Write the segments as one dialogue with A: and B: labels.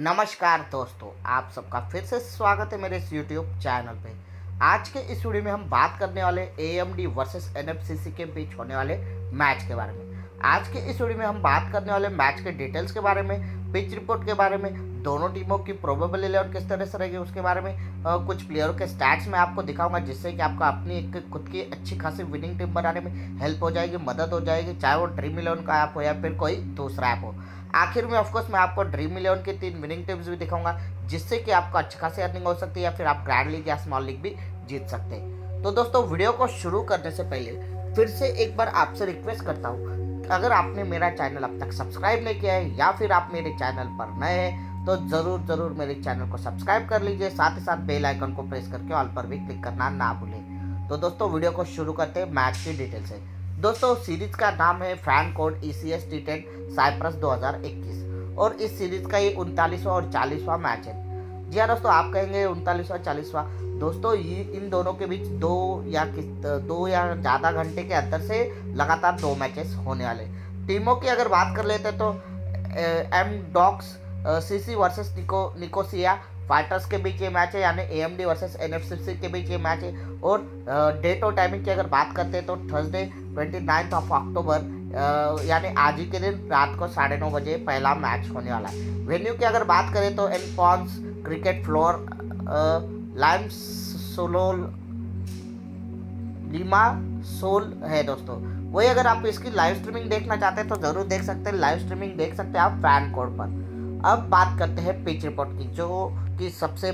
A: नमस्कार दोस्तों आप सबका फिर से स्वागत है मेरे इस यूट्यूब चैनल पे आज के इस वीडियो में हम बात करने वाले A M D versus N के बीच होने वाले मैच के बारे में आज के इस वीडियो में हम बात करने वाले मैच के डिटेल्स के बारे में पिच रिपोर्ट के बारे में दोनों टीमों की प्रोबेबल इलेवन किस तरह से रहेगी उसके बारे में आ, कुछ प्लेयरों के स्टैट्स मैं आपको दिखाऊंगा जिससे कि आपको अपनी एक खुद की अच्छी खासी विनिंग टीम बनाने में हेल्प हो जाएगी मदद हो जाएगी चाहे वो ड्रीम इलेवन का ऐप हो या फिर कोई दूसरा ऐप हो आखिर में ऑफकोर्स मैं आपको ड्रीम इलेवन के तीन विनिंग टीम्स भी दिखाऊंगा जिससे कि आपको अच्छी खासी अर्निंग हो सकती है या फिर आप ग्रैंड लीग या स्मॉल लीग भी जीत सकते हैं तो दोस्तों वीडियो को शुरू करने से पहले फिर से एक बार आपसे रिक्वेस्ट करता हूँ अगर आपने मेरा चैनल अब तक सब्सक्राइब नहीं किया है या फिर आप मेरे चैनल पर नए हैं तो ज़रूर ज़रूर मेरे चैनल को सब्सक्राइब कर लीजिए साथ ही साथ बेल आइकन को प्रेस करके ऑल पर भी क्लिक करना ना भूलें तो दोस्तों वीडियो को शुरू करते हैं मैच की डिटेल से दोस्तों सीरीज का नाम है fan code E C S T ten Cyprus दो और इस सीरीज का ये उनतालीसवा और चालीसवा मैच है जी हाँ दोस्तों आप कहेंगे उनतालीसवा चालीसवा दोस्तों ये इन दोनों के बीच दो या किस दो या ज़्यादा घंटे के अंदर से लगातार दो मैचेस होने वाले टीमों की अगर बात कर लेते तो एम डॉक्स सीसी वर्सेस निको निकोसिया फाइटर्स के बीच ये मैच है यानी A M D versus N F C के बीच ये मैच है और डेट और टाइमिंग की अगर बात करते हैं तो Thursday twenty ninth of October यानी आज ही के दिन रात को साढ़े नौ बजे पहला मैच होने वाला है वेन्यू की अगर बात करें तो एन पॉन्स क्रिकेट फ्लोर लाइम सोलोल लिमा सोल है दोस्तों वही अगर आप इसकी लाइव स्ट्रीमिंग देखना चाहते हैं तो ज़रूर देख सकते हैं लाइव स्ट्रीमिंग देख सकते हैं आप फैन कोड पर अब बात करते हैं पिच रिपोर्ट की जो की सबसे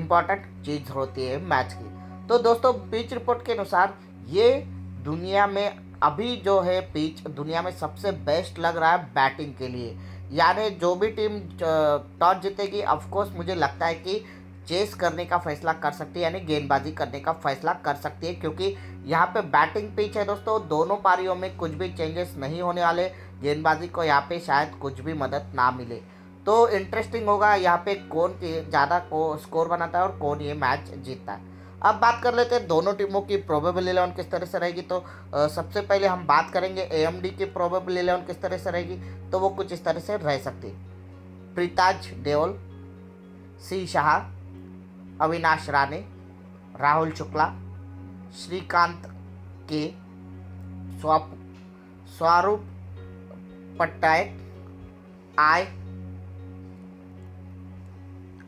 A: इम्पॉर्टेंट चीज़ होती है मैच की तो दोस्तों पिच रिपोर्ट के अनुसार ये दुनिया में अभी जो है पिच दुनिया में सबसे बेस्ट लग रहा है बैटिंग के लिए यानी जो भी टीम टॉस जीतेगी ऑफकोर्स मुझे लगता है कि चेस करने का फैसला कर सकती है यानी गेंदबाजी करने का फैसला कर सकती है क्योंकि यहाँ पे बैटिंग पिच है दोस्तों दोनों पारियों में कुछ भी चेंजेस नहीं होने वाले गेंदबाजी को यहाँ पे शायद कुछ भी मदद ना मिले तो इंटरेस्टिंग होगा यहाँ पे कौन ज़्यादा स्कोर बनाता है और कौन ये मैच जीतता है अब बात कर लेते हैं दोनों टीमों की प्रोबेबल इलेवन किस तरह से रहेगी तो आ, सबसे पहले हम बात करेंगे डी की प्रोबेबल इलेवन किस तरह से रहेगी तो वो कुछ इस तरह से रह सकती प्रीताज देओल सी शाह अविनाश रानी राहुल शुक्ला श्रीकांत के स्वाप स्वरूप पट्टायक आय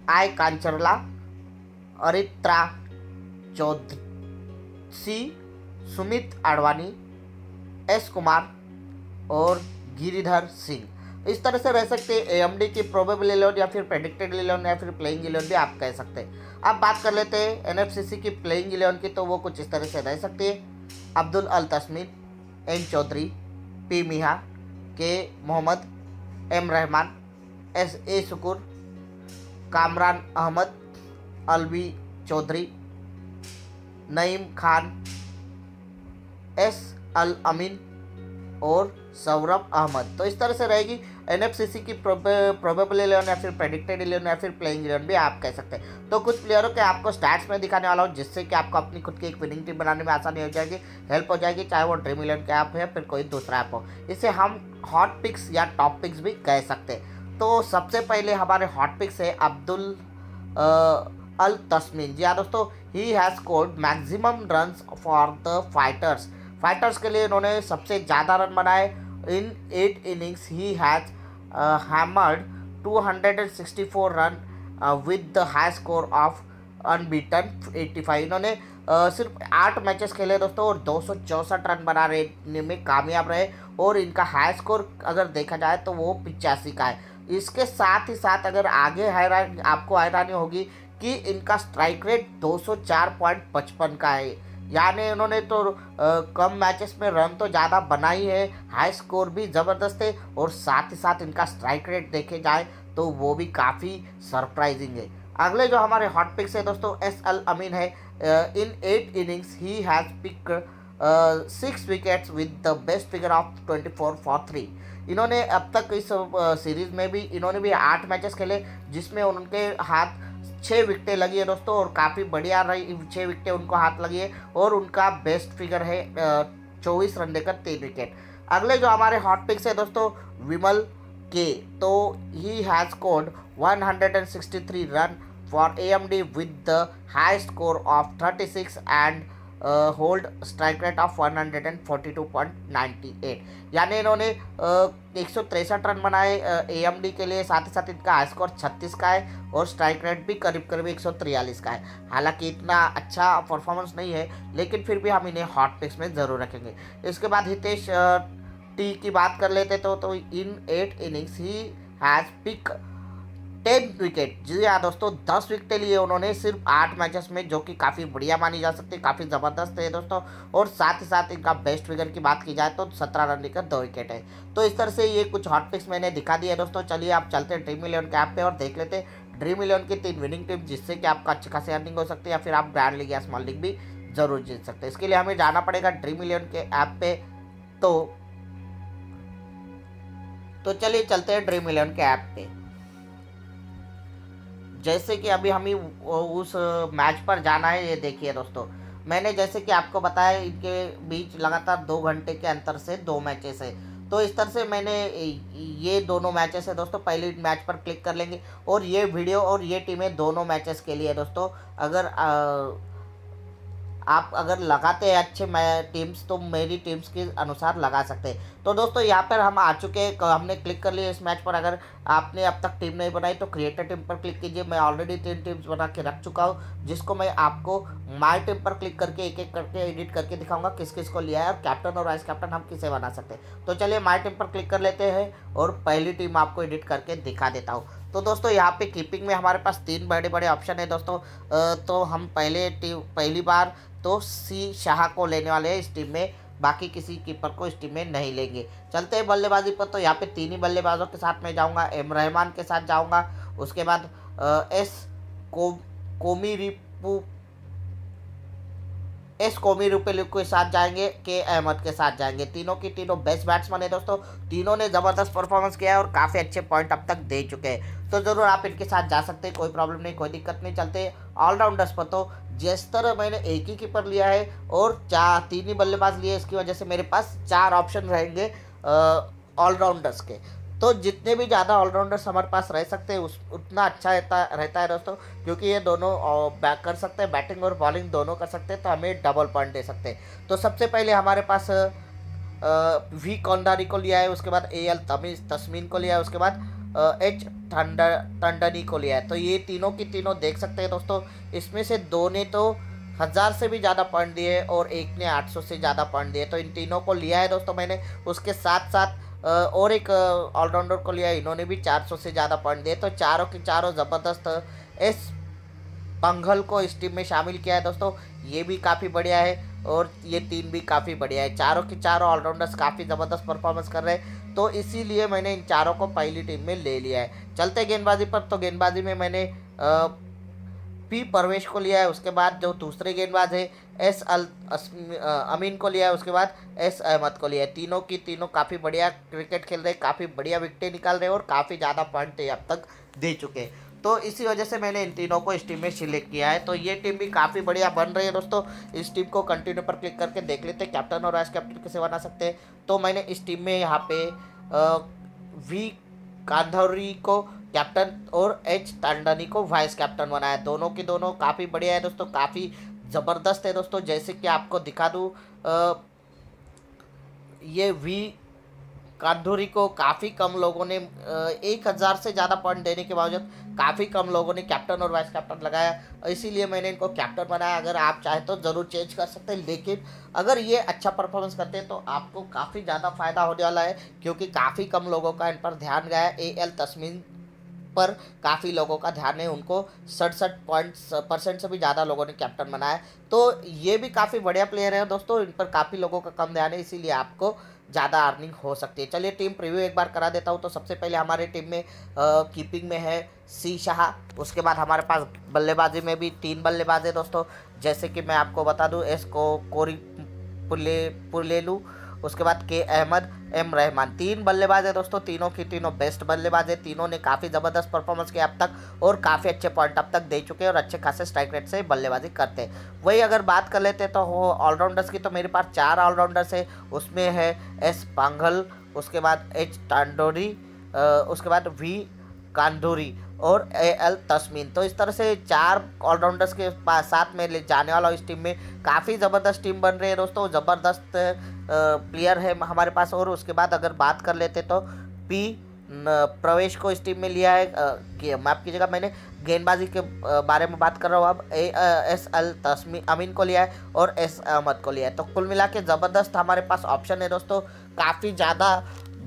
A: आई कांचरला अरित्रा चौधरी सुमित आडवाणी एस कुमार और गिरिधर सिंह इस तरह से रह सकते हैं ए की प्रोबेबल इलेवन या फिर प्रेडिक्टेड इलेवन या फिर प्लेइंग इलेवन भी आप कह सकते हैं अब बात कर लेते हैं एन की प्लेइंग इलेवन की तो वो कुछ इस तरह से रह सकती है Abdul Al Tasmeen N Chaudhary P Miha K Mohammad M Rahman S A Shakoor Kamran Ahmed Alvi Chaudhary Naeem Khan S Al Amin और सौरभ अहमद तो इस तरह से रहेगी एन एफ सी सी की प्रोबेबल इलेवन या फिर प्रेडिक्टेड इलेवन या फिर प्लेइंग इलेवन भी आप कह सकते हैं तो कुछ प्लेयरों के आपको स्टार्ट में दिखाने वाला हूँ जिससे कि आपको अपनी खुद की एक विनिंग टीम बनाने में आसानी हो जाएगी हेल्प हो जाएगी चाहे वो ड्रीम इलेवन के ऐप हो या फिर कोई दूसरा ऐप हो इसे हम हॉट पिक्स या टॉप पिक्स भी कह सकते हैं तो सबसे पहले हमारे हॉट पिक्स है अब्दुल अल तस्मिन जी हाँ दोस्तों he has scored maximum run for the fighters fighters के लिए इन्होंने सबसे ज़्यादा रन बनाए in eight innings he has hammered 264 run with the high score of unbeaten 85 इन्होंने Uh, सिर्फ आठ मैचेस खेले दोस्तों और दो रन बनाने में कामयाब रहे और इनका हाई स्कोर अगर देखा जाए तो वो पिचासी का है इसके साथ ही साथ अगर आगे हैरान आपको हैरानी होगी कि इनका स्ट्राइक रेट 204.55 का है यानी इन्होंने तो आ, कम मैचेस में रन तो ज़्यादा बनाई है हाई स्कोर भी ज़बरदस्त है और साथ ही साथ इनका स्ट्राइक रेट देखे जाए तो वो भी काफ़ी सरप्राइजिंग है अगले जो हमारे हॉट पिक्स है दोस्तों एस एल अमीन है in eight innings he has pick six wickets with the best figure of twenty four for three इन्होंने अब तक इस सीरीज़ में भी इन्होंने भी आठ मैचेस खेले जिसमें उनके हाथ छः विकटें लगी है दोस्तों और काफ़ी बढ़िया रही छः विकटें उनको हाथ लगी है और उनका बेस्ट फिगर है चौबीस रन देकर तीन विकेट अगले जो हमारे हॉट पिक्स है दोस्तों विमल के तो he has scored 163 run for AMD with the high score of 36 and hold strike rate of 142.98 यानी इन्होंने एक सौ तिरसठ रन बनाए ए डी के लिए साथ ही साथ इनका हाई स्कोर 36 का है और स्ट्राइक रेट भी करीब करीब एक का है हालांकि इतना अच्छा परफॉर्मेंस नहीं है लेकिन फिर भी हम इन्हें हॉट पिक्स में ज़रूर रखेंगे इसके बाद हितेश टी की बात कर लेते तो, तो in eight innings he has pick ten wicket जी हाँ दोस्तों दस विकेट लिए उन्होंने सिर्फ आठ मैचेस में जो कि काफ़ी बढ़िया मानी जा सकती है काफ़ी ज़बरदस्त है दोस्तों और साथ ही साथ इनका बेस्ट फिगर की बात की जाए तो सत्रह रन लेकर दो विकेट है तो इस तरह से ये कुछ हॉटपिक्स मैंने दिखा दिया दोस्तों चलिए आप चलते हैं ड्रीम इलेवन के ऐप पर और देख लेते हैं ड्रीम इलेवन की तीन विनिंग टीम जिससे कि आपका अच्छी खासी अर्निंग हो सकती है या फिर आप ग्रैंड लीग या स्मॉल लीग भी ज़रूर जीत सकते हैं इसके लिए हमें जाना पड़ेगा ड्रीम इलेवन के ऐप पे तो तो चलिए चलते हैं ड्रीम इलेवन के ऐप पे जैसे कि अभी हमें उस मैच पर जाना है ये देखिए दोस्तों मैंने जैसे कि आपको बताया इनके बीच लगातार दो घंटे के अंतर से दो मैचेस है तो इस तरह से मैंने ये दोनों मैचेस है दोस्तों पहले मैच पर क्लिक कर लेंगे और ये वीडियो और ये टीमें दोनों मैचेस के लिए दोस्तों अगर आ, आप अगर लगाते हैं अच्छे टीम्स तो मेरी टीम्स के अनुसार लगा सकते हैं तो दोस्तों यहाँ पर हम आ चुके हैं हमने क्लिक कर लिया इस मैच पर अगर आपने अब तक टीम नहीं बनाई तो क्रिएटर टीम पर क्लिक कीजिए मैं ऑलरेडी तीन टीम्स बना के रख चुका हूँ जिसको मैं आपको माई टीम पर क्लिक करके एक एक करके एडिट करके दिखाऊंगा किस किस को लिया है और कैप्टन और वाइस कैप्टन हम किसे बना सकते हैं तो चलिए माई टीम पर क्लिक कर लेते हैं और पहली टीम आपको एडिट करके दिखा देता हूँ तो दोस्तों यहाँ पे कीपिंग में हमारे पास तीन बड़े बड़े ऑप्शन है दोस्तों तो हम पहले टीम पहली बार तो सी शाह को लेने वाले हैं इस टीम में बाकी किसी कीपर को इस टीम में नहीं लेंगे चलते हैं बल्लेबाजी पर तो यहाँ पे तीन ही बल्लेबाजों के साथ मैं जाऊँगा एम रहमान के साथ जाऊँगा उसके बाद एस को कोमी रिपू एस कोमी रुपेलुक के साथ जाएंगे के अहमद के साथ जाएंगे तीनों की तीनों बेस्ट बैट्समैन है दोस्तों तीनों ने ज़बरदस्त परफॉर्मेंस किया है और काफ़ी अच्छे पॉइंट अब तक दे चुके हैं तो ज़रूर आप इनके साथ जा सकते हैं कोई प्रॉब्लम नहीं कोई दिक्कत नहीं चलते ऑलराउंडर्स पर तो जिस तरह मैंने एक ही कीपर लिया है और चार तीन ही बल्लेबाज लिए इसकी वजह से मेरे पास चार ऑप्शन रहेंगे ऑलराउंडर्स के तो जितने भी ज़्यादा ऑलराउंडर्स हमारे पास रह सकते हैं उस उतना अच्छा रहता रहता है दोस्तों क्योंकि ये दोनों बैक कर सकते हैं बैटिंग और बॉलिंग दोनों कर सकते हैं तो हमें डबल पॉइंट दे सकते हैं तो सबसे पहले हमारे पास वी कौंदारी को लिया है उसके बाद ए एल तमीज तस्मीन को लिया है उसके बाद एच थंडर टंडनी को लिया है तो ये तीनों की तीनों देख सकते हैं दोस्तों इसमें से दो ने तो हज़ार से भी ज़्यादा पॉइंट दिए और एक ने आठ से ज़्यादा पॉइंट दिए तो इन तीनों को लिया है दोस्तों मैंने उसके साथ साथ और एक ऑलराउंडर को लिया इन्होंने भी 400 से ज़्यादा पॉइंट दिए तो चारों के चारों ज़बरदस्त एस पंघल को इस टीम में शामिल किया है दोस्तों ये भी काफ़ी बढ़िया है और ये तीन भी काफ़ी बढ़िया है चारों के चारों ऑलराउंडर्स काफ़ी ज़बरदस्त परफॉर्मेंस कर रहे हैं तो इसीलिए मैंने इन चारों को पहली टीम में ले लिया है चलते गेंदबाजी पर तो गेंदबाजी में मैंने आ, पी परवेश को लिया है उसके बाद जो दूसरे गेंदबाज है एस अल अमीन को लिया है उसके बाद एस अहमद को लिया है तीनों की तीनों काफ़ी बढ़िया क्रिकेट खेल रहे काफ़ी बढ़िया विकटें निकाल रहे हैं और काफ़ी ज़्यादा पॉइंट अब तक दे चुके हैं तो इसी वजह से मैंने इन तीनों को इस टीम में सिलेक्ट किया है तो ये टीम भी काफ़ी बढ़िया बन रही है दोस्तों इस टीम को कंटिन्यू पर क्लिक करके देख लेते हैं कैप्टन और वाइस कैप्टन कैसे बना सकते हैं तो मैंने इस टीम में यहाँ पे वी कांधौरी को कैप्टन और एच तांडनी को वाइस कैप्टन बनाया दोनों की दोनों काफ़ी बढ़िया है दोस्तों काफ़ी ज़बरदस्त है दोस्तों जैसे कि आपको दिखा दूँ ये वी कांधुरी को काफ़ी कम लोगों ने एक हज़ार से ज़्यादा पॉइंट देने के बावजूद काफ़ी कम लोगों ने कैप्टन और वाइस कैप्टन लगाया इसीलिए मैंने इनको कैप्टन बनाया अगर आप चाहे तो ज़रूर चेंज कर सकते हैं लेकिन अगर ये अच्छा परफॉर्मेंस करते हैं तो आपको काफ़ी ज़्यादा फायदा होने वाला है क्योंकि काफ़ी कम लोगों का इन पर ध्यान गया ए एल तस्मीन पर काफ़ी लोगों का ध्यान है उनको सड़सठ पॉइंट परसेंट से भी ज़्यादा लोगों ने कैप्टन बनाया तो ये भी काफ़ी बढ़िया प्लेयर है दोस्तों इन पर काफ़ी लोगों का कम ध्यान है इसीलिए आपको ज़्यादा अर्निंग हो सकती है चलिए टीम प्रीव्यू एक बार करा देता हूँ तो सबसे पहले हमारे टीम में आ, कीपिंग में है सी शाह उसके बाद हमारे पास बल्लेबाजी में भी तीन बल्लेबाज है दोस्तों जैसे कि मैं आपको बता दूँ एस को कोरी पुले पुलेलू उसके बाद के अहमद एम रहमान तीन बल्लेबाज है दोस्तों तीनों की तीनों बेस्ट बल्लेबाज है तीनों ने काफ़ी ज़बरदस्त परफॉर्मेंस किया अब तक और काफ़ी अच्छे पॉइंट अब तक दे चुके हैं और अच्छे खासे स्ट्राइक रेट से बल्लेबाजी करते हैं वही अगर बात कर लेते तो वो ऑलराउंडर्स की तो मेरे पास चार ऑलराउंडर्स है उसमें है एस पांघल उसके बाद एच टांडोरी उसके बाद वी कांदूरी और ए एल तस्मीन तो इस तरह से चार ऑलराउंडर्स के पास साथ में ले जाने वाला इस टीम में काफ़ी ज़बरदस्त टीम बन रही है दोस्तों ज़बरदस्त प्लेयर है हमारे पास और उसके बाद अगर बात कर लेते तो पी प्रवेश को इस टीम में लिया है कि माफ़ कीजिएगा मैंने गेंदबाजी के बारे में बात कर रहा हूँ अब ए एस एल तस्मी अमीन को लिया है और एस अहमद को लिया है तो कुल मिला के ज़बरदस्त हमारे पास ऑप्शन है दोस्तों काफ़ी ज़्यादा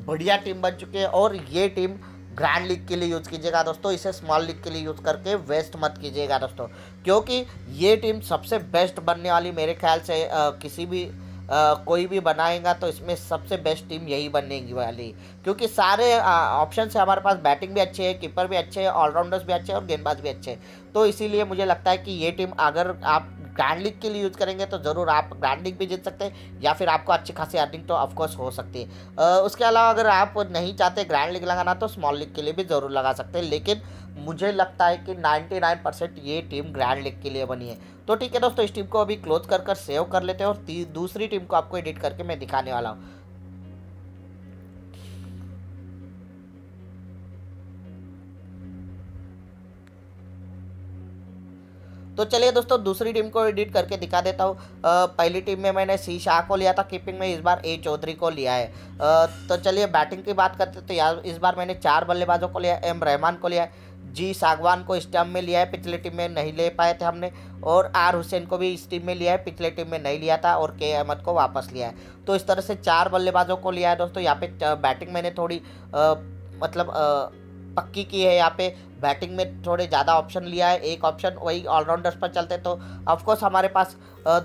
A: बढ़िया टीम बन चुकी है और ये टीम ग्रैंड लीग के लिए यूज़ कीजिएगा दोस्तों इसे स्मॉल लीग के लिए यूज़ करके वेस्ट मत कीजिएगा दोस्तों क्योंकि ये टीम सबसे बेस्ट बनने वाली मेरे ख्याल से आ, किसी भी आ, कोई भी बनाएगा तो इसमें सबसे बेस्ट टीम यही बनेगी वाली क्योंकि सारे ऑप्शन से हमारे पास बैटिंग भी अच्छे है कीपर भी अच्छे है ऑलराउंडर्स भी अच्छे हैं और गेंदबाज भी अच्छे हैं तो इसीलिए मुझे लगता है कि ये टीम अगर आप ग्रैंड लीग के लिए यूज़ करेंगे तो ज़रूर आप ग्रैंड लीग भी जीत सकते हैं या फिर आपको अच्छी खासी अर्निंग तो ऑफकोर्स हो सकती है उसके अलावा अगर आप नहीं चाहते ग्रैंड लीग लगाना तो स्मॉल लीग के लिए भी ज़रूर लगा सकते हैं लेकिन मुझे लगता है कि 99 परसेंट ये टीम ग्रैंड लीग के लिए बनी है तो ठीक है दोस्तों इस टीम को अभी क्लोज कर कर सेव कर लेते हैं और दूसरी टीम को आपको एडिट करके मैं दिखाने वाला हूँ तो चलिए दोस्तों दूसरी टीम को एडिट करके दिखा देता हूँ पहली टीम में मैंने सी शाह को लिया था कीपिंग में इस बार ए चौधरी को लिया है आ, तो चलिए बैटिंग की बात करते तो यार इस बार मैंने चार बल्लेबाजों को लिया एम रहमान को लिया है जी सागवान को इस टर्म में लिया है पिछले टीम में नहीं ले पाए थे हमने और आर हुसैन को भी इस टीम में लिया है पिछले टीम में नहीं लिया था और के अहमद को वापस लिया है तो इस तरह से चार बल्लेबाजों को लिया है दोस्तों यहाँ पे बैटिंग मैंने थोड़ी आ, मतलब आ, पक्की की है यहाँ पे बैटिंग में थोड़े ज़्यादा ऑप्शन लिया है एक ऑप्शन वही ऑलराउंडर्स पर चलते तो ऑफकोर्स हमारे पास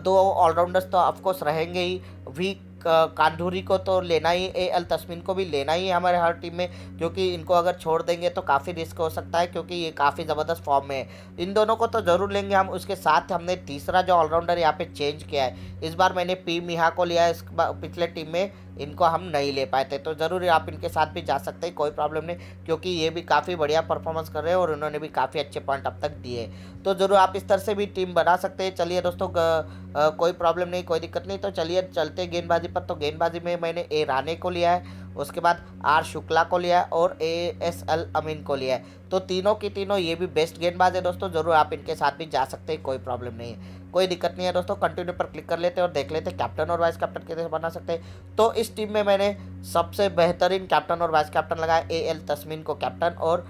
A: दो ऑलराउंडर्स तो ऑफकोर्स रहेंगे ही वी कांधूरी को तो लेना ही ए अल तस्मिन को भी लेना ही है हमारे हर टीम में क्योंकि इनको अगर छोड़ देंगे तो काफ़ी रिस्क हो सकता है क्योंकि ये काफ़ी ज़बरदस्त फॉर्म में है इन दोनों को तो ज़रूर लेंगे हम उसके साथ हमने तीसरा जो ऑलराउंडर यहाँ पे चेंज किया है इस बार मैंने पी मिहा को लिया है इस पिछले टीम में इनको हम नहीं ले पाए थे तो ज़रूर आप इनके साथ भी जा सकते हैं कोई प्रॉब्लम नहीं क्योंकि ये भी काफ़ी बढ़िया परफॉर्मेंस कर रहे हैं और उन्होंने भी काफ़ी अच्छे पॉइंट अब तक दिए तो ज़रूर आप इस तरह से भी टीम बना सकते हैं चलिए दोस्तों आ, कोई प्रॉब्लम नहीं कोई दिक्कत नहीं तो चलिए चलते गेंदबाजी पर तो गेंदबाजी में मैंने ए राने को लिया है उसके बाद आर शुक्ला को लिया है और ए एस एल अमीन को लिया है तो तीनों की तीनों ये भी बेस्ट गेंदबाज है दोस्तों ज़रूर आप इनके साथ भी जा सकते हैं कोई प्रॉब्लम नहीं है कोई दिक्कत नहीं है दोस्तों कंटिन्यू पर क्लिक कर लेते हैं और देख लेते हैं कैप्टन और वाइस कैप्टन कैसे बना सकते हैं तो इस टीम में मैंने सबसे बेहतरीन कैप्टन और वाइस कैप्टन लगाया ए एल तस्मीन को कैप्टन और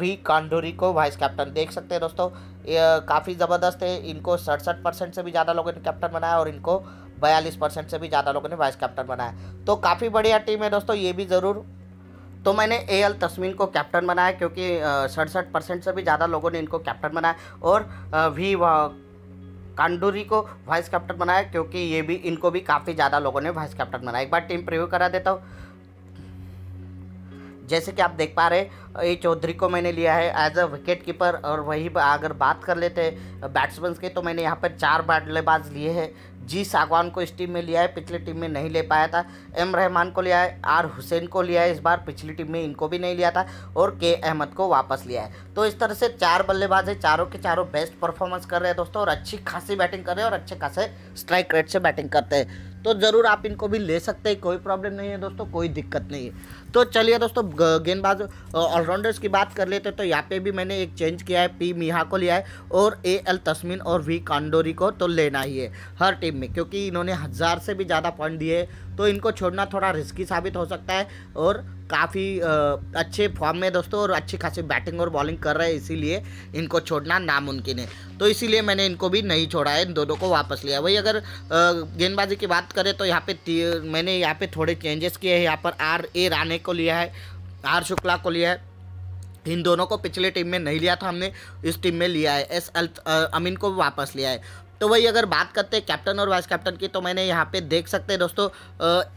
A: वी कांडोरी को वाइस कैप्टन देख सकते हैं दोस्तों काफ़ी ज़बरदस्त है इनको सड़सठ परसेंट से भी ज़्यादा लोगों ने कैप्टन बनाया और इनको बयालीस परसेंट से भी ज़्यादा लोगों ने वाइस कैप्टन बनाया तो काफ़ी बढ़िया टीम है दोस्तों ये भी ज़रूर तो मैंने ए एल तस्मीन को कैप्टन बनाया क्योंकि सड़सठ परसेंट से भी ज़्यादा लोगों ने इनको कैप्टन बनाया और वी कांडूरी को वाइस कैप्टन बनाया क्योंकि ये भी इनको भी काफ़ी ज़्यादा लोगों ने वाइस कैप्टन बनाया एक बार टीम प्रिव्यू करा देता हूँ जैसे कि आप देख पा रहे ये चौधरी को मैंने लिया है एज अ विकेट कीपर और वही अगर बात कर लेते बैट्समैन के तो मैंने यहाँ पर चार बल्लेबाज लिए हैं जी सागवान को इस टीम में लिया है पिछली टीम में नहीं ले पाया था एम रहमान को लिया है आर हुसैन को लिया है इस बार पिछली टीम में इनको भी नहीं लिया था और के अहमद को वापस लिया है तो इस तरह से चार बल्लेबाज है चारों के चारों बेस्ट परफॉर्मेंस कर रहे हैं दोस्तों और अच्छी खासी बैटिंग कर रहे हैं और अच्छे खासे स्ट्राइक रेट से बैटिंग करते हैं तो ज़रूर आप इनको भी ले सकते हैं कोई प्रॉब्लम नहीं है दोस्तों कोई दिक्कत नहीं है तो चलिए दोस्तों गेंदबाज ऑलराउंडर्स की बात कर लेते तो यहाँ पे भी मैंने एक चेंज किया है पी मिहा को लिया है और ए एल तस्मिन और वी कांडोरी को तो लेना ही है हर टीम में क्योंकि इन्होंने हज़ार से भी ज़्यादा पॉइंट दिए तो इनको छोड़ना थोड़ा रिस्की साबित हो सकता है और काफ़ी अच्छे फॉर्म में दोस्तों और अच्छी खासी बैटिंग और बॉलिंग कर रहे हैं इसीलिए इनको छोड़ना नामुमकिन है तो इसीलिए मैंने इनको भी नहीं छोड़ा है इन दोनों को वापस लिया वही अगर गेंदबाजी की बात करें तो यहाँ पे मैंने यहाँ पे थोड़े चेंजेस किए हैं यहाँ पर आर ए राने को लिया है आर शुक्ला को लिया है इन दोनों को पिछले टीम में नहीं लिया था हमने इस टीम में लिया है एस अल अमीन को वापस लिया है तो वही अगर बात करते हैं कैप्टन और वाइस कैप्टन की तो मैंने यहाँ पे देख सकते हैं दोस्तों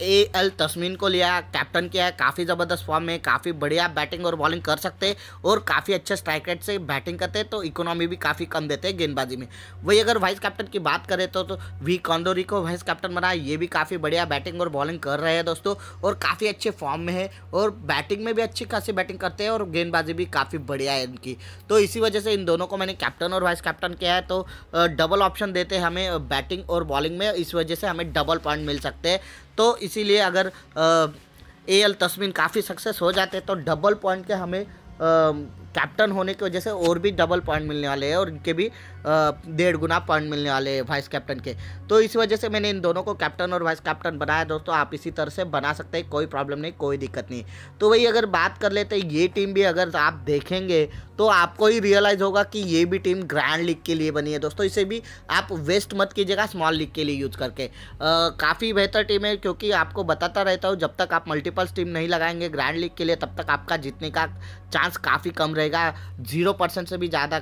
A: ए एल तस्मीन को लिया कैप्टन किया है काफ़ी ज़बरदस्त फॉर्म में काफ़ी बढ़िया बैटिंग और बॉलिंग कर सकते हैं और काफ़ी अच्छे स्ट्राइक रेट से बैटिंग करते हैं तो इकोनॉमी भी काफ़ी कम देते हैं गेंदबाजी में वही अगर वाइस कैप्टन की बात करें तो, तो वी कॉन्डोरी को वाइस कैप्टन बनाया ये भी काफ़ी बढ़िया बैटिंग और बॉलिंग कर रहे हैं दोस्तों और काफ़ी अच्छे फॉर्म में है और बैटिंग में भी अच्छी खासी बैटिंग करते हैं और गेंदबाजी भी काफ़ी बढ़िया है इनकी तो इसी वजह से इन दोनों को मैंने कैप्टन और वाइस कैप्टन किया है तो डबल ऑप्शन देते हैं हमें बैटिंग और बॉलिंग में इस वजह से हमें डबल पॉइंट मिल सकते हैं तो इसीलिए अगर ए एल काफ़ी सक्सेस हो जाते तो डबल पॉइंट के हमें कैप्टन होने की वजह से और भी डबल पॉइंट मिलने वाले हैं और इनके भी डेढ़ गुना पॉइंट मिलने वाले हैं वाइस कैप्टन के तो इस वजह से मैंने इन दोनों को कैप्टन और वाइस कैप्टन बनाया दोस्तों आप इसी तरह से बना सकते हैं कोई प्रॉब्लम नहीं कोई दिक्कत नहीं तो वही अगर बात कर लेते ये टीम भी अगर आप देखेंगे तो आपको ही रियलाइज़ होगा कि ये भी टीम ग्रैंड लीग के लिए बनी है दोस्तों इसे भी आप वेस्ट मत कीजिएगा स्मॉल लीग के लिए यूज़ करके काफ़ी बेहतर टीम है क्योंकि आपको बताता रहता हूँ जब तक आप मल्टीपल्स टीम नहीं लगाएंगे ग्रैंड लीग के लिए तब तक आपका जीतने का चांस काफ़ी कम रहेगा जीरो परसेंट से भी ज़्यादा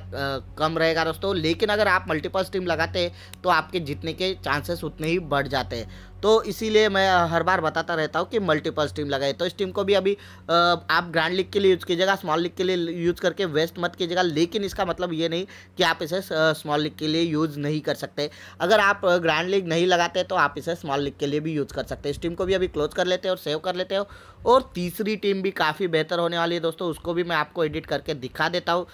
A: कम रहेगा दोस्तों लेकिन अगर आप मल्टीपल स्ट्रीम लगाते हैं तो आपके जीतने के चांसेस उतने ही बढ़ जाते हैं तो इसीलिए मैं हर बार बताता रहता हूँ कि मल्टीपल स्टीम लगाए तो इस टीम को भी अभी आप ग्रैंड लीग के लिए यूज़ कीजिएगा स्मॉल लीग के लिए यूज़ करके वेस्ट मत कीजिएगा लेकिन इसका मतलब ये नहीं कि आप इसे स्मॉल लीग के लिए यूज़ नहीं कर सकते अगर आप ग्रैंड लीग नहीं लगाते तो आप इसे स्मॉल लीग के लिए भी यूज़ कर सकते हैं इस टीम को भी अभी क्लोज कर लेते हो और सेव कर लेते हो और तीसरी टीम भी काफ़ी बेहतर होने वाली है दोस्तों उसको भी मैं आपको एडिट करके दिखा देता हूँ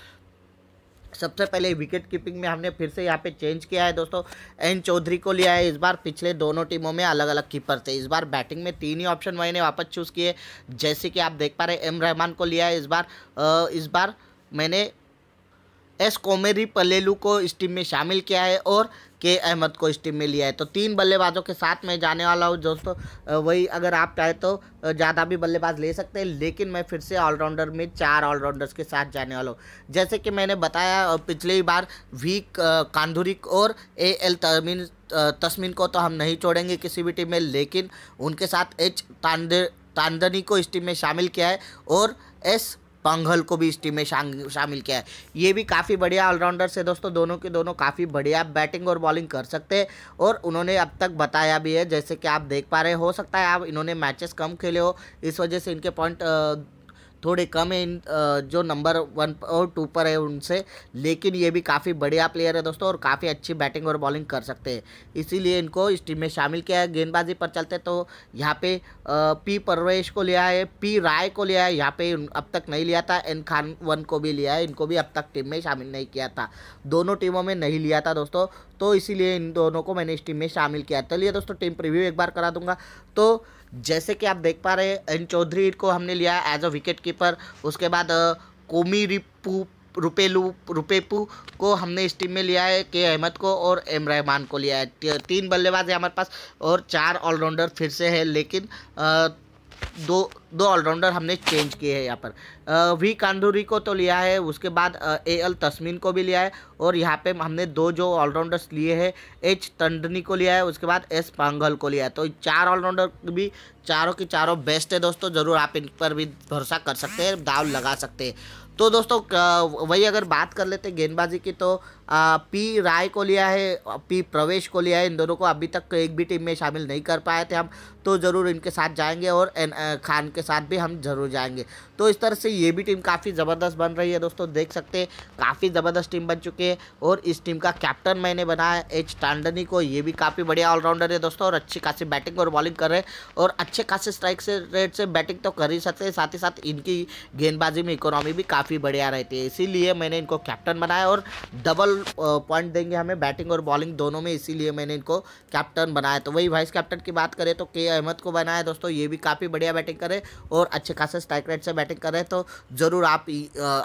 A: सबसे पहले विकेट कीपिंग में हमने फिर से यहाँ पे चेंज किया है दोस्तों एन चौधरी को लिया है इस बार पिछले दोनों टीमों में अलग अलग कीपर थे इस बार बैटिंग में तीन ही ऑप्शन मैंने वापस चूज़ किए जैसे कि आप देख पा रहे एम रहमान को लिया है इस बार इस बार मैंने एस कोमेरी पलेलू को इस टीम में शामिल किया है और के अहमद को इस टीम में लिया है तो तीन बल्लेबाजों के साथ मैं जाने वाला हूँ दोस्तों वही अगर आप चाहे तो ज़्यादा भी बल्लेबाज ले सकते हैं लेकिन मैं फिर से ऑलराउंडर में चार ऑलराउंडर्स के साथ जाने वाला हूँ जैसे कि मैंने बताया पिछले ही बार वी कांधुरिक और ए एल तमीन तस्मिन को तो हम नहीं छोड़ेंगे किसी भी टीम में लेकिन उनके साथ एच तांदे तांदनी को इस टीम में शामिल किया है और एस पंघल को भी इस टीम में शामिल किया है ये भी काफ़ी बढ़िया ऑलराउंडर से दोस्तों दोनों के दोनों काफ़ी बढ़िया बैटिंग और बॉलिंग कर सकते हैं और उन्होंने अब तक बताया भी है जैसे कि आप देख पा रहे हो सकता है आप इन्होंने मैचेस कम खेले हो इस वजह से इनके पॉइंट थोड़े कम है इन जो नंबर वन और टू पर है उनसे लेकिन ये भी काफ़ी बढ़िया प्लेयर है दोस्तों और काफ़ी अच्छी बैटिंग और बॉलिंग कर सकते हैं इसीलिए इनको इस टीम में शामिल किया है गेंदबाजी पर चलते तो यहाँ पे पी परवेश को लिया है पी राय को लिया है यहाँ पे अब तक नहीं लिया था एन खान वन को भी लिया है इनको भी अब तक टीम में शामिल नहीं किया था दोनों टीमों में नहीं लिया था दोस्तों तो इसीलिए इन दोनों को मैंने इस टीम में शामिल किया चलिए दोस्तों टीम प्रिव्यू एक बार करा दूंगा तो जैसे कि आप देख पा रहे हैं एन चौधरी को हमने लिया एज अ विकेट कीपर उसके बाद कोमी रिपू रुपेलू रुपेपू को हमने इस टीम में लिया है के अहमद को और एम रहमान को लिया है तीन बल्लेबाज है हमारे पास और चार ऑलराउंडर फिर से है लेकिन आ, दो दो ऑलराउंडर हमने चेंज किए हैं यहाँ पर वी कांदूरी को तो लिया है उसके बाद ए एल तस्मीन को भी लिया है और यहाँ पे हमने दो जो ऑलराउंडर्स लिए हैं एच तंडनी को लिया है उसके बाद एस पांगल को लिया है तो चार ऑलराउंडर भी चारों की चारों बेस्ट है दोस्तों ज़रूर आप इन पर भी भरोसा कर सकते हैं दाव लगा सकते हैं तो दोस्तों वही अगर बात कर लेते गेंदबाजी की तो पी राय को लिया है पी प्रवेश को लिया है इन दोनों को अभी तक एक भी टीम में शामिल नहीं कर पाए थे हम तो ज़रूर इनके साथ जाएंगे और एन, खान के साथ भी हम ज़रूर जाएंगे तो इस तरह से ये भी टीम काफ़ी ज़बरदस्त बन रही है दोस्तों देख सकते हैं काफ़ी ज़बरदस्त टीम बन चुकी है और इस टीम का कैप्टन मैंने बनाया एच टांडनी को ये भी काफ़ी बढ़िया ऑलराउंडर है दोस्तों और अच्छी खासी बैटिंग और बॉलिंग कर रहे हैं और अच्छे खासे स्ट्राइक से रेट से बैटिंग तो कर ही सकते हैं साथ ही साथ इनकी गेंदबाजी में इकोनॉमी भी काफ़ी बढ़िया रहती है इसीलिए मैंने इनको कैप्टन बनाया और डबल इक्वल पॉइंट uh, देंगे हमें बैटिंग और बॉलिंग दोनों में इसीलिए मैंने इनको कैप्टन बनाया तो वही वाइस कैप्टन की बात करें तो के अहमद को बनाया दोस्तों ये भी काफ़ी बढ़िया बैटिंग करे और अच्छे खासे स्ट्राइक रेट से बैटिंग करें तो ज़रूर आप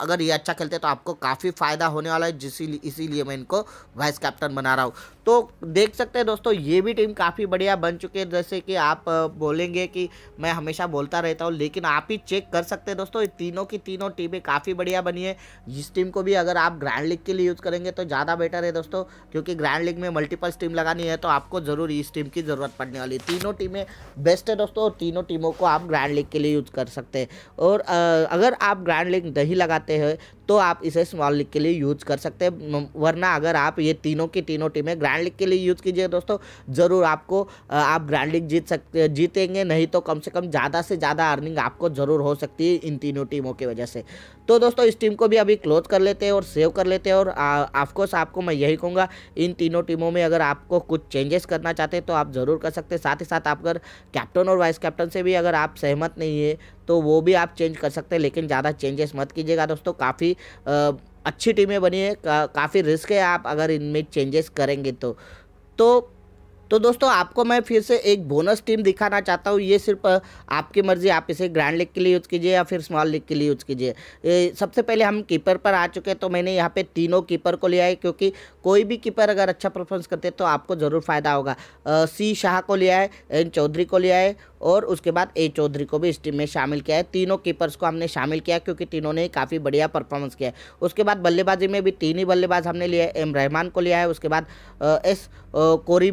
A: अगर ये अच्छा खेलते तो आपको काफ़ी फ़ायदा होने वाला है जिस इसीलिए मैं इनको वाइस कैप्टन बना रहा हूँ तो देख सकते हैं दोस्तों ये भी टीम काफ़ी बढ़िया बन चुकी है जैसे कि आप बोलेंगे कि मैं हमेशा बोलता रहता हूँ लेकिन आप ही चेक कर सकते हैं दोस्तों तीनों की तीनों टीमें काफ़ी बढ़िया बनी है जिस टीम को भी अगर आप ग्रैंड लीग के लिए यूज़ करेंगे तो ज़्यादा बेटर है दोस्तों क्योंकि ग्रैंड लीग में मल्टीपल टीम लगानी है तो आपको ज़रूर इस टीम की ज़रूरत पड़ने वाली तीनों टीमें बेस्ट है दोस्तों तीनों टीमों को आप ग्रैंड लीग के लिए यूज़ कर सकते हैं और अगर आप ग्रैंड लीग नहीं लगाते हैं तो आप इसे स्मॉल लीग के लिए यूज कर सकते हैं वरना अगर आप ये तीनों की तीनों टीमें ग्रैंड लीग के लिए यूज कीजिए दोस्तों ज़रूर आपको आप ग्रैंड लीग जीत सकते जीतेंगे नहीं तो कम से कम ज़्यादा से ज़्यादा अर्निंग आपको ज़रूर हो सकती है इन तीनों टीमों की वजह से तो दोस्तों इस टीम को भी अभी क्लोज कर लेते हैं और सेव कर लेते हैं और ऑफकोर्स आपको मैं यही कहूँगा इन तीनों टीमों में अगर आपको कुछ चेंजेस करना चाहते हैं तो आप ज़रूर कर सकते हैं साथ ही साथ आप अगर कैप्टन और वाइस कैप्टन से भी अगर आप सहमत नहीं है तो वो भी आप चेंज कर सकते हैं लेकिन ज़्यादा चेंजेस मत कीजिएगा दोस्तों काफ़ी अच्छी टीमें बनी है का, काफ़ी रिस्क है आप अगर इनमें चेंजेस करेंगे तो तो तो दोस्तों आपको मैं फिर से एक बोनस टीम दिखाना चाहता हूँ ये सिर्फ आपकी मर्ज़ी आप इसे ग्रैंड लीग के लिए यूज़ कीजिए या फिर स्मॉल लीग के लिए यूज़ कीजिए सबसे पहले हम कीपर पर आ चुके हैं तो मैंने यहाँ पे तीनों कीपर को लिया है क्योंकि कोई भी कीपर अगर अच्छा परफॉर्मेंस करते हैं तो आपको ज़रूर फ़ायदा होगा आ, सी शाह को लिया है एन चौधरी को लिया है और उसके बाद ए चौधरी को भी इस टीम में शामिल किया है तीनों कीपर्स को हमने शामिल किया क्योंकि तीनों ने काफ़ी बढ़िया परफॉर्मेंस किया है उसके बाद बल्लेबाजी में भी तीन ही बल्लेबाज हमने लिए एम रहमान को लिया है उसके बाद एस कोरी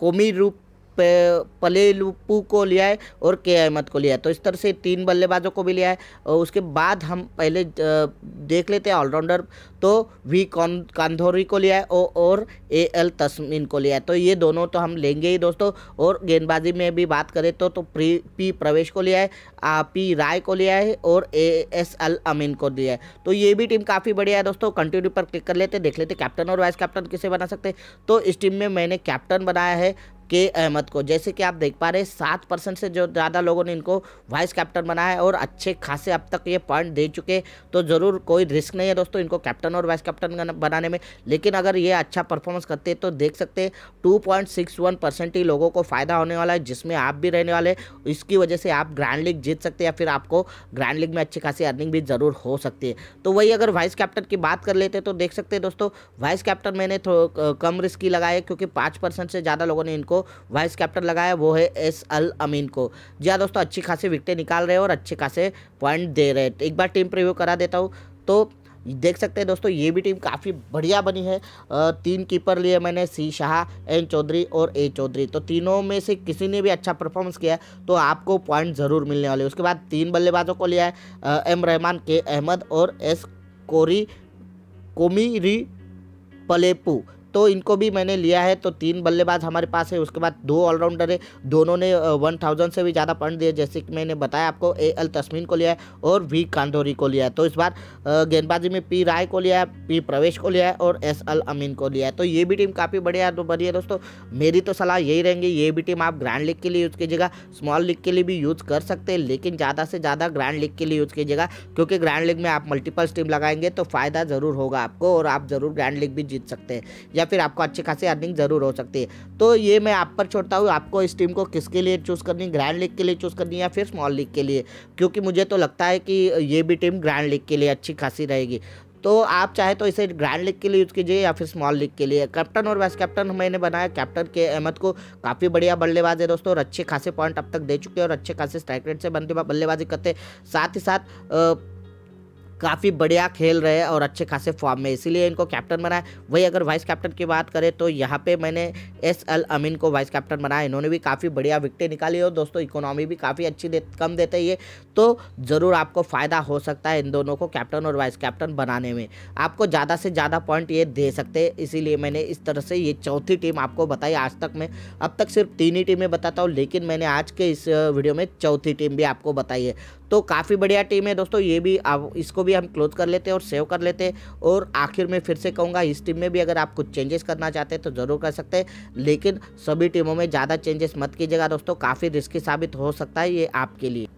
A: कोमी रूप पलेलुपू को लिया है और के अहमद को लिया है तो इस तरह से तीन बल्लेबाजों को भी लिया है और उसके बाद हम पहले देख लेते हैं ऑलराउंडर तो वी कौन कांधोरी को लिया है और ए एल तस्मीन को लिया है तो ये दोनों तो हम लेंगे ही दोस्तों और गेंदबाजी में भी बात करें तो तो प्री पी प्रवेश को लिया है आ, पी राय को लिया है और ए एस एल अमीन को लिया है तो ये भी टीम काफ़ी बढ़िया है दोस्तों कंटिन्यू पर क्लिक कर लेते देख लेते कैप्टन और वाइस कैप्टन किसे बना सकते तो इस टीम में मैंने कैप्टन बनाया है के अहमद को जैसे कि आप देख पा रहे सात परसेंट से जो ज़्यादा लोगों ने इनको वाइस कैप्टन बनाया है और अच्छे खासे अब तक ये पॉइंट दे चुके तो ज़रूर कोई रिस्क नहीं है दोस्तों इनको कैप्टन और वाइस कैप्टन बनाने में लेकिन अगर ये अच्छा परफॉर्मेंस करते तो देख सकते टू पॉइंट ही लोगों को फ़ायदा होने वाला है जिसमें आप भी रहने वाले इसकी वजह से आप ग्रैंड लीग जीत सकते हैं या फिर आपको ग्रैंड लीग में अच्छी खासी अर्निंग भी ज़रूर हो सकती है तो वही अगर वाइस कैप्टन की बात कर लेते तो देख सकते हैं दोस्तों वाइस कैप्टन मैंने कम रिस्क की लगाए क्योंकि पाँच परसेंट से ज़्यादा लोगों ने इनको वाइस कैप्टन लगाया वो है एस अल अमीन को जी हाँ दोस्तों अच्छी खासी विकटें निकाल रहे हैं और अच्छे खासे पॉइंट दे रहे हैं एक बार टीम प्रिव्यू करा देता हूँ तो देख सकते हैं दोस्तों ये भी टीम काफ़ी बढ़िया बनी है तीन कीपर लिए मैंने सी शाह एन चौधरी और ए चौधरी तो तीनों में से किसी ने भी अच्छा परफॉर्मेंस किया है तो आपको पॉइंट ज़रूर मिलने वाले उसके बाद तीन बल्लेबाजों को लिया है एम रहमान के अहमद और एस कोरी कोमीरी पलेपू तो इनको भी मैंने लिया है तो तीन बल्लेबाज हमारे पास है उसके बाद दो ऑलराउंडर है दोनों ने वन थाउजेंड से भी ज़्यादा पॉइंट दिए जैसे कि मैंने बताया आपको ए एल तस्मीन को लिया है और वी कांधोरी को लिया है तो इस बार गेंदबाजी में पी राय को लिया है पी प्रवेश को लिया है और एस एल अमीन को लिया है तो ये भी टीम काफ़ी बढ़िया तो बढ़िया है दोस्तों मेरी तो सलाह यही रहेंगी ये भी टीम आप ग्रैंड लीग के लिए यूज़ कीजिएगा स्मॉल लीग के लिए भी यूज़ कर सकते हैं लेकिन ज़्यादा से ज़्यादा ग्रैंड लीग के लिए यूज़ कीजिएगा क्योंकि ग्रैंड लीग में आप मल्टीपल्स टीम लगाएंगे तो फ़ायदा ज़रूर होगा आपको और आप ज़रूर ग्रैंड लीग भी जीत सकते हैं या फिर आपको अच्छी खासी अर्निंग ज़रूर हो सकती है तो ये मैं आप पर छोड़ता हूँ आपको इस टीम को किसके लिए चूज़ करनी ग्रैंड लीग के लिए चूज़ करनी या फिर स्मॉल लीग के लिए क्योंकि मुझे तो लगता है कि ये भी टीम ग्रैंड लीग के लिए अच्छी खासी रहेगी तो आप चाहे तो इसे ग्रैंड लीग के लिए यूज़ कीजिए या फिर स्मॉल लीग के लिए कैप्टन और वाइस कैप्टन मैंने बनाया कैप्टन के अहमद को काफ़ी बढ़िया बल्लेबाज है दोस्तों और अच्छे खासे पॉइंट अब तक दे चुके हैं और अच्छे खासे स्ट्राइक रेट से बनते बल्लेबाजी करते साथ ही साथ काफ़ी बढ़िया खेल रहे हैं और अच्छे खासे फॉर्म में इसीलिए इनको कैप्टन बनाया वही अगर वाइस कैप्टन की बात करें तो यहाँ पे मैंने एस एल अमीन को वाइस कैप्टन बनाया इन्होंने भी काफ़ी बढ़िया विकटें निकाली और दोस्तों इकोनॉमी भी काफ़ी अच्छी दे, कम देते ये तो ज़रूर आपको फ़ायदा हो सकता है इन दोनों को कैप्टन और वाइस कैप्टन बनाने में आपको ज़्यादा से ज़्यादा पॉइंट ये दे सकते हैं इसीलिए मैंने इस तरह से ये चौथी टीम आपको बताई आज तक मैं अब तक सिर्फ तीन ही टीमें बताता हूँ लेकिन मैंने आज के इस वीडियो में चौथी टीम भी आपको बताई है तो काफ़ी बढ़िया टीम है दोस्तों ये भी आप इसको भी हम क्लोज कर लेते हैं और सेव कर लेते हैं और आखिर में फिर से कहूँगा इस टीम में भी अगर आप कुछ चेंजेस करना चाहते हैं तो ज़रूर कर सकते हैं लेकिन सभी टीमों में ज़्यादा चेंजेस मत कीजिएगा दोस्तों काफ़ी रिस्की साबित हो सकता है ये आपके लिए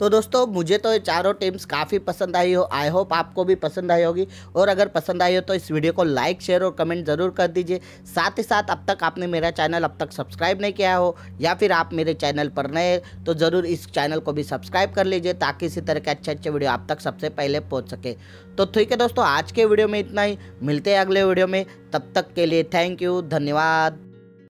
A: तो दोस्तों मुझे तो ये चारों टीम्स काफ़ी पसंद आई हो आई होप आपको भी पसंद आई होगी और अगर पसंद आई हो तो इस वीडियो को लाइक शेयर और कमेंट ज़रूर कर दीजिए साथ ही साथ अब तक आपने मेरा चैनल अब तक सब्सक्राइब नहीं किया हो या फिर आप मेरे चैनल पर नए तो ज़रूर इस चैनल को भी सब्सक्राइब कर लीजिए ताकि इसी तरह के अच्छे अच्छे वीडियो आप तक सबसे पहले पहुँच सके तो ठीक है दोस्तों आज के वीडियो में इतना ही मिलते हैं अगले वीडियो में तब तक के लिए थैंक यू धन्यवाद